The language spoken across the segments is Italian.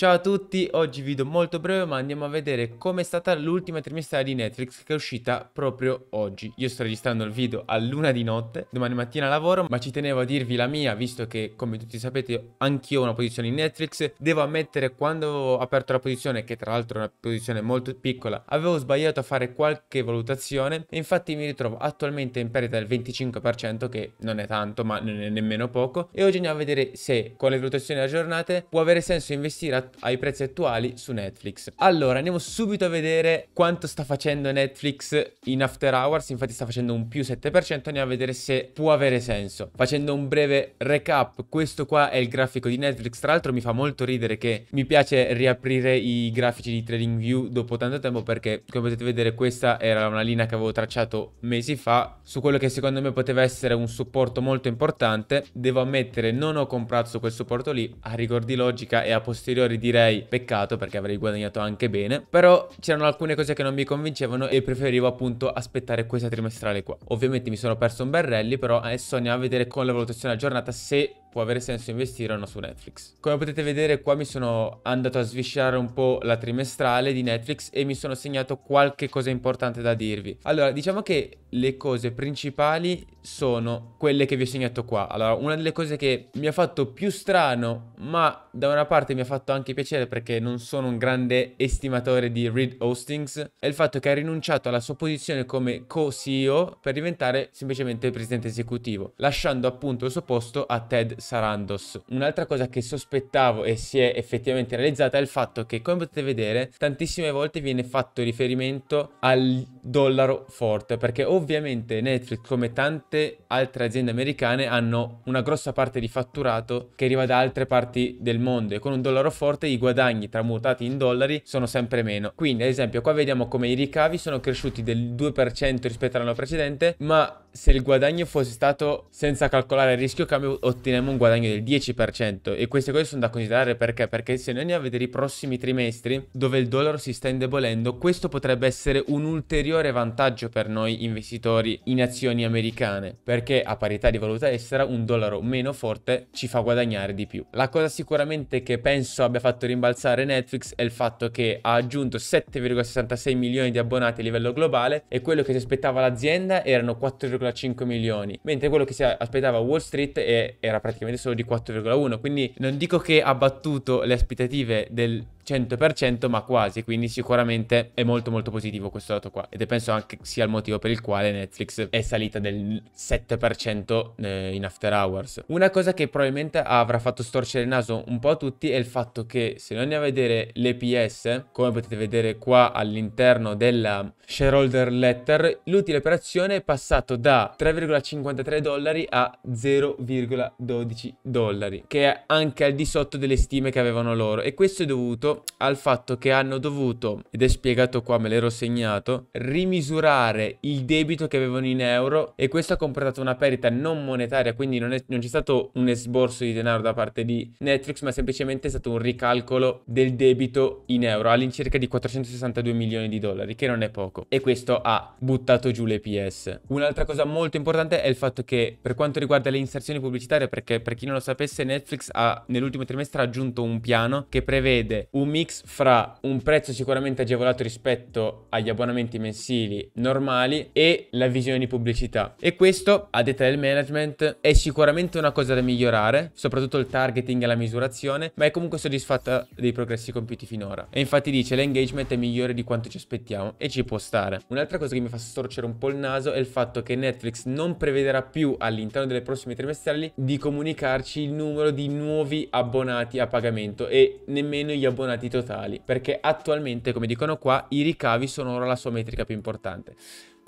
Ciao a tutti, oggi video molto breve ma andiamo a vedere com'è stata l'ultima trimestrale di Netflix che è uscita proprio oggi. Io sto registrando il video a luna di notte, domani mattina lavoro, ma ci tenevo a dirvi la mia, visto che come tutti sapete anch'io ho una posizione in Netflix. Devo ammettere quando ho aperto la posizione, che tra l'altro è una posizione molto piccola, avevo sbagliato a fare qualche valutazione e infatti mi ritrovo attualmente in perdita del 25%, che non è tanto ma non è nemmeno poco. E oggi andiamo a vedere se con le valutazioni aggiornate può avere senso investire attualmente ai prezzi attuali su Netflix. Allora, andiamo subito a vedere quanto sta facendo Netflix in After Hours, infatti sta facendo un più 7%, andiamo a vedere se può avere senso. Facendo un breve recap, questo qua è il grafico di Netflix, tra l'altro mi fa molto ridere che mi piace riaprire i grafici di TradingView dopo tanto tempo perché come potete vedere questa era una linea che avevo tracciato mesi fa su quello che secondo me poteva essere un supporto molto importante, devo ammettere non ho comprato su quel supporto lì, a rigor di logica e a posteriori direi peccato perché avrei guadagnato anche bene, però c'erano alcune cose che non mi convincevano e preferivo appunto aspettare questa trimestrale qua. Ovviamente mi sono perso un bel rally, però adesso andiamo a vedere con la valutazione aggiornata se può avere senso investire o no su Netflix. Come potete vedere qua mi sono andato a sviscerare un po' la trimestrale di Netflix e mi sono segnato qualche cosa importante da dirvi. Allora, diciamo che le cose principali sono quelle che vi ho segnato qua. Allora, una delle cose che mi ha fatto più strano, ma da una parte mi ha fatto anche piacere perché non sono un grande estimatore di Reed Hostings, è il fatto che ha rinunciato alla sua posizione come co-CEO per diventare semplicemente presidente esecutivo, lasciando appunto il suo posto a Ted Sarandos. Un'altra cosa che sospettavo e si è effettivamente realizzata è il fatto che, come potete vedere, tantissime volte viene fatto riferimento al dollaro forte, perché ovviamente Netflix, come tante altre aziende americane, hanno una grossa parte di fatturato che arriva da altre parti del mondo e con un dollaro forte i guadagni tramutati in dollari sono sempre meno. Quindi, ad esempio, qua vediamo come i ricavi sono cresciuti del 2% rispetto all'anno precedente, ma se il guadagno fosse stato senza calcolare il rischio cambio, otteniamo un guadagno del 10%. E queste cose sono da considerare perché? Perché se noi andiamo a vedere i prossimi trimestri, dove il dollaro si sta indebolendo, questo potrebbe essere un ulteriore vantaggio per noi investitori in azioni americane. Perché a parità di valuta estera, un dollaro meno forte ci fa guadagnare di più. La cosa sicuramente che penso abbia fatto rimbalzare Netflix è il fatto che ha aggiunto 7,66 milioni di abbonati a livello globale e quello che si aspettava l'azienda erano 4,5 3,5 milioni, mentre quello che si aspettava Wall Street era praticamente solo di 4,1. Quindi non dico che ha battuto le aspettative del 100%, ma quasi, quindi sicuramente è molto molto positivo questo dato qua ed è penso anche sia il motivo per il quale Netflix è salita del 7% eh, in After Hours. Una cosa che probabilmente avrà fatto storcere il naso un po' a tutti è il fatto che se noi andiamo a vedere l'EPS, come potete vedere qua all'interno della shareholder letter, l'utile per azione è passato da 3,53 dollari a 0,12 dollari, che è anche al di sotto delle stime che avevano loro e questo è dovuto al fatto che hanno dovuto, ed è spiegato qua, me l'ero segnato, rimisurare il debito che avevano in euro e questo ha comportato una perdita non monetaria, quindi non, non c'è stato un esborso di denaro da parte di Netflix, ma semplicemente è stato un ricalcolo del debito in euro all'incirca di 462 milioni di dollari, che non è poco. E questo ha buttato giù le PS. Un'altra cosa molto importante è il fatto che per quanto riguarda le inserzioni pubblicitarie, perché per chi non lo sapesse Netflix ha nell'ultimo trimestre ha aggiunto un piano che prevede un un mix fra un prezzo sicuramente agevolato rispetto agli abbonamenti mensili normali e la visione di pubblicità. E questo, a detta del management, è sicuramente una cosa da migliorare, soprattutto il targeting e la misurazione, ma è comunque soddisfatta dei progressi compiuti finora. E infatti dice l'engagement è migliore di quanto ci aspettiamo e ci può stare. Un'altra cosa che mi fa storcere un po' il naso è il fatto che Netflix non prevederà più all'interno delle prossime trimestrali di comunicarci il numero di nuovi abbonati a pagamento e nemmeno gli abbonati abbonati totali, perché attualmente, come dicono qua, i ricavi sono ora la sua metrica più importante.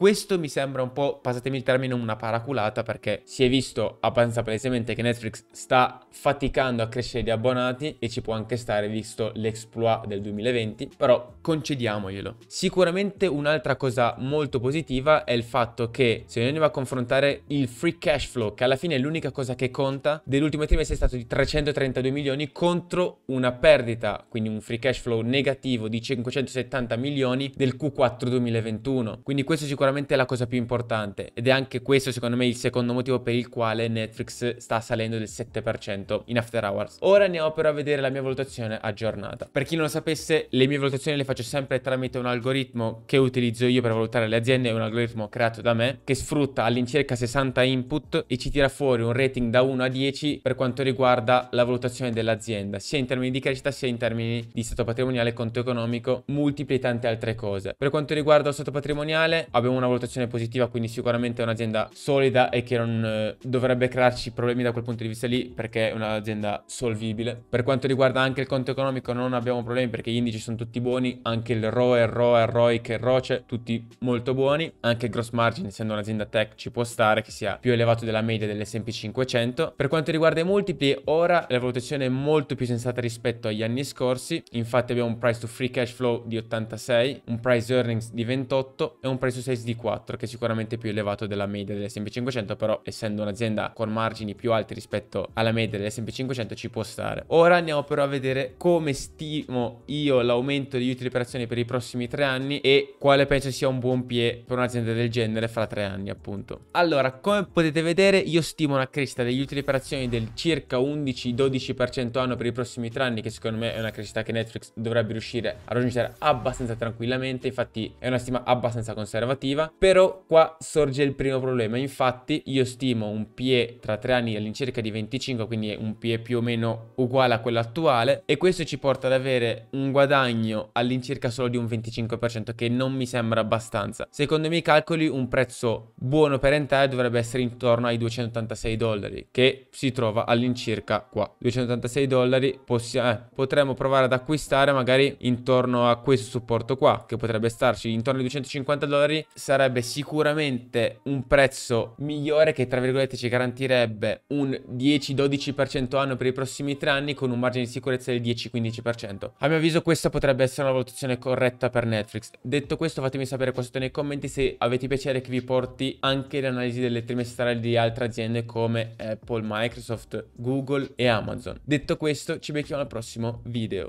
Questo mi sembra un po', passatemi il termine, una paraculata perché si è visto abbastanza palesemente che Netflix sta faticando a crescere di abbonati e ci può anche stare visto l'exploit del 2020, però concediamoglielo. Sicuramente un'altra cosa molto positiva è il fatto che se noi andiamo a confrontare il free cash flow, che alla fine è l'unica cosa che conta, dell'ultimo trimestre è stato di 332 milioni contro una perdita, quindi un free cash flow negativo di 570 milioni del Q4 2021. Quindi questo sicuramente sicuramente la cosa più importante ed è anche questo secondo me il secondo motivo per il quale Netflix sta salendo del 7% in after hours. Ora andiamo però a vedere la mia valutazione aggiornata. Per chi non lo sapesse le mie valutazioni le faccio sempre tramite un algoritmo che utilizzo io per valutare le aziende, è un algoritmo creato da me che sfrutta all'incirca 60 input e ci tira fuori un rating da 1 a 10 per quanto riguarda la valutazione dell'azienda, sia in termini di crescita sia in termini di stato patrimoniale, conto economico, multipli e tante altre cose. Per quanto riguarda lo stato patrimoniale abbiamo una valutazione positiva, quindi sicuramente è un'azienda solida e che non eh, dovrebbe crearci problemi da quel punto di vista lì perché è un'azienda solvibile. Per quanto riguarda anche il conto economico non abbiamo problemi perché gli indici sono tutti buoni, anche il ROE, il ROE, il ROIC e ROCE tutti molto buoni, anche il gross margin essendo un'azienda tech ci può stare che sia più elevato della media dell'S&P 500. Per quanto riguarda i multipli ora la valutazione è molto più sensata rispetto agli anni scorsi, infatti abbiamo un price to free cash flow di 86, un price earnings di 28 e un price to sales di D4 che è sicuramente più elevato della media dell'S&P500 però essendo un'azienda con margini più alti rispetto alla media dell'S&P500 ci può stare. Ora andiamo però a vedere come stimo io l'aumento degli utili per azione per i prossimi tre anni e quale penso sia un buon pie per un'azienda del genere fra tre anni appunto. Allora come potete vedere io stimo una crescita degli utili per azione del circa 11-12% anno per i prossimi tre anni che secondo me è una crescita che Netflix dovrebbe riuscire a raggiungere abbastanza tranquillamente infatti è una stima abbastanza conservativa negativa, però qua sorge il primo problema. Infatti io stimo un PE tra tre anni all'incirca di 25, quindi un PE più o meno uguale a quello attuale e questo ci porta ad avere un guadagno all'incirca solo di un 25% che non mi sembra abbastanza. Secondo i miei calcoli un prezzo buono per entrare dovrebbe essere intorno ai 286 dollari che si trova all'incirca qua. 286 dollari possiamo, eh, potremmo provare ad acquistare magari intorno a questo supporto qua che potrebbe starci intorno ai 250 dollari sarebbe sicuramente un prezzo migliore che tra virgolette ci garantirebbe un 10-12% anno per i prossimi tre anni con un margine di sicurezza del 10-15%. A mio avviso questa potrebbe essere una valutazione corretta per Netflix. Detto questo fatemi sapere qua sotto nei commenti se avete piacere che vi porti anche l'analisi delle trimestrali di altre aziende come Apple, Microsoft, Google e Amazon. Detto questo ci becchiamo al prossimo video.